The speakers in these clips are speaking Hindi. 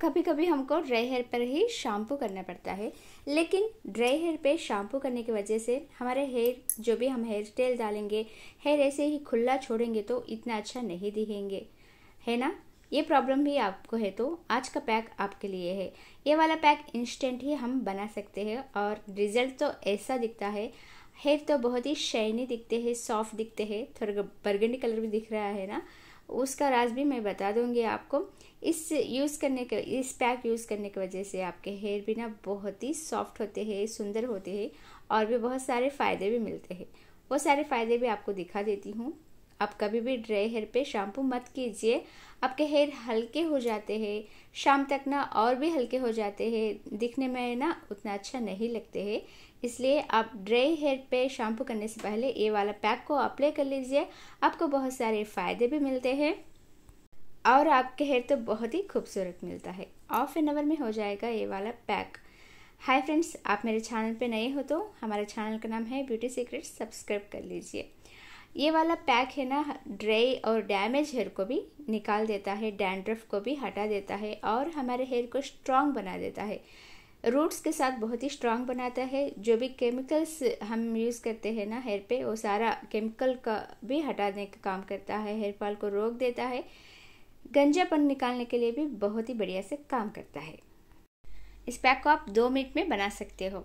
कभी कभी हमको ड्राई हेयर पर ही शैम्पू करना पड़ता है लेकिन ड्राई हेयर पे शैम्पू करने की वजह से हमारे हेयर जो भी हम हेयर स्टाइल डालेंगे हेयर ऐसे ही खुला छोड़ेंगे तो इतना अच्छा नहीं दिखेंगे है ना ये प्रॉब्लम भी आपको है तो आज का पैक आपके लिए है ये वाला पैक इंस्टेंट ही हम बना सकते हैं और रिजल्ट तो ऐसा दिखता है हेयर तो बहुत ही शाइनी दिखते हैं सॉफ्ट दिखते हैं थोड़ा बर्गंडी कलर भी दिख रहा है ना उसका राज भी मैं बता दूंगी आपको इस यूज़ करने के इस पैक यूज़ करने की वजह से आपके हेयर भी ना बहुत ही सॉफ्ट होते हैं सुंदर होते हैं और भी बहुत सारे फ़ायदे भी मिलते हैं वो सारे फ़ायदे भी आपको दिखा देती हूँ आप कभी भी ड्राई हेयर पे शैम्पू मत कीजिए आपके हेयर हल्के हो जाते हैं शाम तक ना और भी हल्के हो जाते हैं दिखने में ना उतना अच्छा नहीं लगते हैं इसलिए आप ड्राई हेयर पे शैम्पू करने से पहले ये वाला पैक को अप्लाई कर लीजिए आपको बहुत सारे फ़ायदे भी मिलते हैं और आपके हेयर तो बहुत ही खूबसूरत मिलता है ऑफ एन आवर में हो जाएगा ये वाला पैक हाय फ्रेंड्स आप मेरे चैनल पे नए हो तो हमारे चैनल का नाम है ब्यूटी सीक्रेट्स सब्सक्राइब कर लीजिए ये वाला पैक है ना ड्राई और डैमेज हेयर को भी निकाल देता है डैंड्रफ को भी हटा देता है और हमारे हेयर को स्ट्रांग बना देता है रूट्स के साथ बहुत ही स्ट्रांग बनाता है जो भी केमिकल्स हम यूज़ करते हैं ना हेयर पे वो सारा केमिकल का भी हटाने का काम करता है हेयर फॉल को रोक देता है गंजापन निकालने के लिए भी बहुत ही बढ़िया से काम करता है इस पैक को आप दो मिनट में बना सकते हो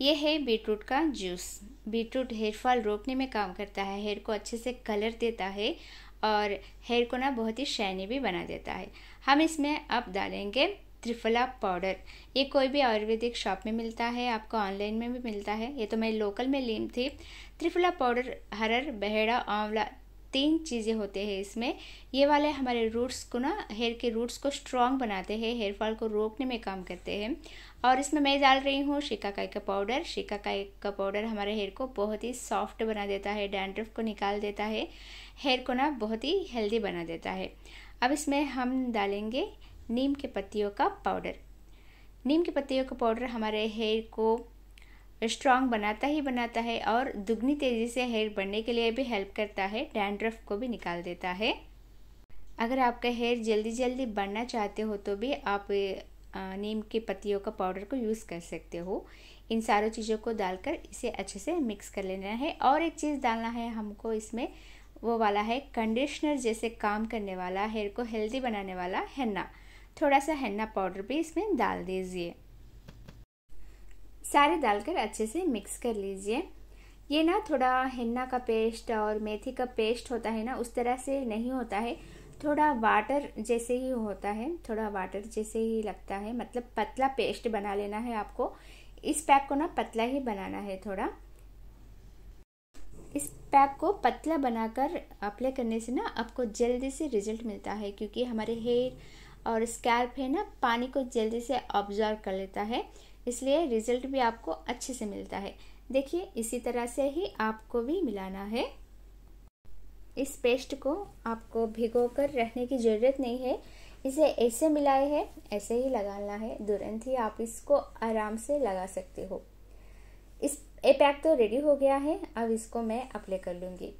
ये है बीटरूट का जूस बीटरूट हेयर फॉल रोकने में काम करता है हेयर को अच्छे से कलर देता है और हेयर को ना बहुत ही शाइनी भी बना देता है हम इसमें अब डालेंगे त्रिफला पाउडर ये कोई भी आयुर्वेदिक शॉप में मिलता है आपको ऑनलाइन में भी मिलता है ये तो मैं लोकल में ली थी त्रिफला पाउडर हरर बहेड़ा आंवला तीन चीज़ें होते हैं इसमें ये वाले हमारे रूट्स को ना हेयर के रूट्स को स्ट्रॉन्ग बनाते हैं हेयर फॉल को रोकने में काम करते हैं और इसमें मैं डाल रही हूँ शिकाकाई का पाउडर शिकाकाई का पाउडर हमारे हेयर को बहुत ही सॉफ्ट बना देता है डैंड्रफ को निकाल देता है हेयर को ना बहुत ही हेल्दी बना देता है अब इसमें हम डालेंगे नीम के पत्तियों का पाउडर नीम के पत्तियों का पाउडर हमारे हेयर को स्ट्रांग बनाता ही बनाता है और दुगनी तेज़ी से हेयर बढ़ने के लिए भी हेल्प करता है डैंड्रफ को भी निकाल देता है अगर आपका हेयर जल्दी जल्दी बढ़ना चाहते हो तो भी आप नीम के पत्तियों का पाउडर को यूज़ कर सकते हो इन सारों चीज़ों को डालकर इसे अच्छे से मिक्स कर लेना है और एक चीज़ डालना है हमको इसमें वो वाला है कंडीशनर जैसे काम करने वाला हेयर को हेल्दी बनाने वाला हैन्ना थोड़ा सा हैन्ना पाउडर भी इसमें डाल दीजिए सारे डालकर अच्छे से मिक्स कर लीजिए ये ना थोड़ा हिन्ना का पेस्ट और मेथी का पेस्ट होता है ना उस तरह से नहीं होता है थोड़ा वाटर जैसे ही होता है थोड़ा वाटर जैसे ही लगता है मतलब पतला पेस्ट बना लेना है आपको इस पैक को ना पतला ही बनाना है थोड़ा इस पैक को पतला बनाकर अप्लाई करने से ना आपको जल्दी से रिजल्ट मिलता है क्योंकि हमारे हेयर और स्कैल्प है ना पानी को जल्दी से ऑब्जॉर्व कर लेता है इसलिए रिजल्ट भी आपको अच्छे से मिलता है देखिए इसी तरह से ही आपको भी मिलाना है इस पेस्ट को आपको भिगो कर रहने की ज़रूरत नहीं है इसे ऐसे मिलाए है ऐसे ही लगाना है तुरंत ही आप इसको आराम से लगा सकते हो इस ए पैक तो रेडी हो गया है अब इसको मैं अप्लाई कर लूँगी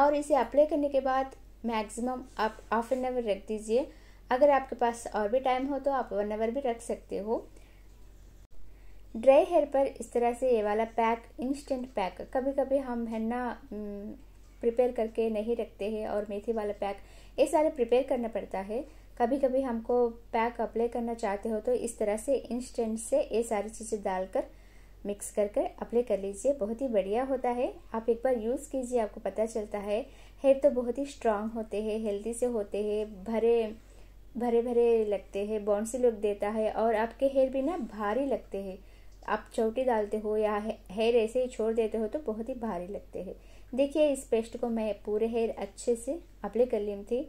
और इसे अप्लाई करने के बाद मैक्सिमम आप हाफ एन आवर रख दीजिए अगर आपके पास और भी टाइम हो तो आप वन आवर भी रख सकते हो ड्राई हेयर पर इस तरह से ये वाला पैक इंस्टेंट पैक कभी कभी हम ना प्रिपेयर हम्म, करके नहीं रखते हैं और मेथी वाला पैक ये सारे प्रिपेयर करना पड़ता है कभी कभी हमको पैक अप्लाई करना चाहते हो तो इस तरह से इंस्टेंट से ये सारी चीज़ें डालकर मिक्स करके अप्लाई कर लीजिए बहुत ही बढ़िया होता है आप एक बार यूज़ कीजिए आपको पता चलता है हेयर तो बहुत ही स्ट्रांग होते हैं हेल्दी से होते हैं भरे भरे भरे लगते हैं बॉन्सी लुक देता है और आपके हेयर भी ना भारी लगते हैं आप चौटी डालते हो या हेयर ऐसे ही छोड़ देते हो तो बहुत ही भारी लगते हैं देखिए इस पेस्ट को मैं पूरे हेयर अच्छे से अप्लाई कर ली थी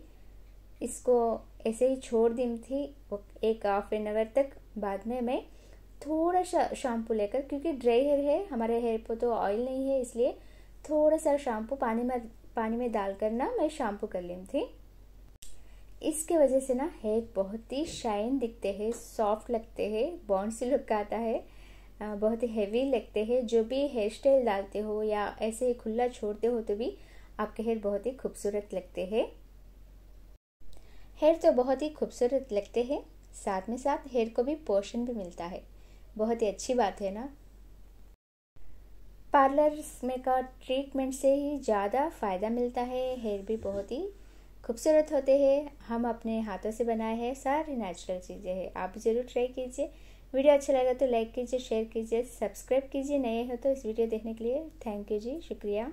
इसको ऐसे ही छोड़ दी थी एक हाफ एन आवर तक बाद में मैं थोड़ा सा शैम्पू लेकर क्योंकि ड्राई हेयर है हमारे हेयर पर तो ऑयल नहीं है इसलिए थोड़ा सा शैम्पू पानी में पानी में डालकर ना मैं शैम्पू कर ली थी इसके वजह से ना हेयर बहुत ही शाइन दिखते हैं सॉफ्ट लगते हैं बॉन्ड से लुक आता है बहुत ही हेवी लगते हैं जो भी हेयर स्टाइल डालते हो या ऐसे खुला छोड़ते हो तो भी आपके हेयर बहुत ही खूबसूरत लगते हैं हेयर तो बहुत ही खूबसूरत लगते हैं साथ में साथ हेयर को भी पोषण भी मिलता है बहुत ही अच्छी बात है ना पार्लर्स में का ट्रीटमेंट से ही ज़्यादा फ़ायदा मिलता है हेयर भी बहुत ही खूबसूरत होते हैं हम अपने हाथों से बनाए हैं सारी नेचुरल चीज़ें हैं आप ज़रूर ट्राई कीजिए वीडियो अच्छा लगा तो लाइक कीजिए शेयर कीजिए सब्सक्राइब कीजिए नए हो तो इस वीडियो देखने के लिए थैंक यू जी शुक्रिया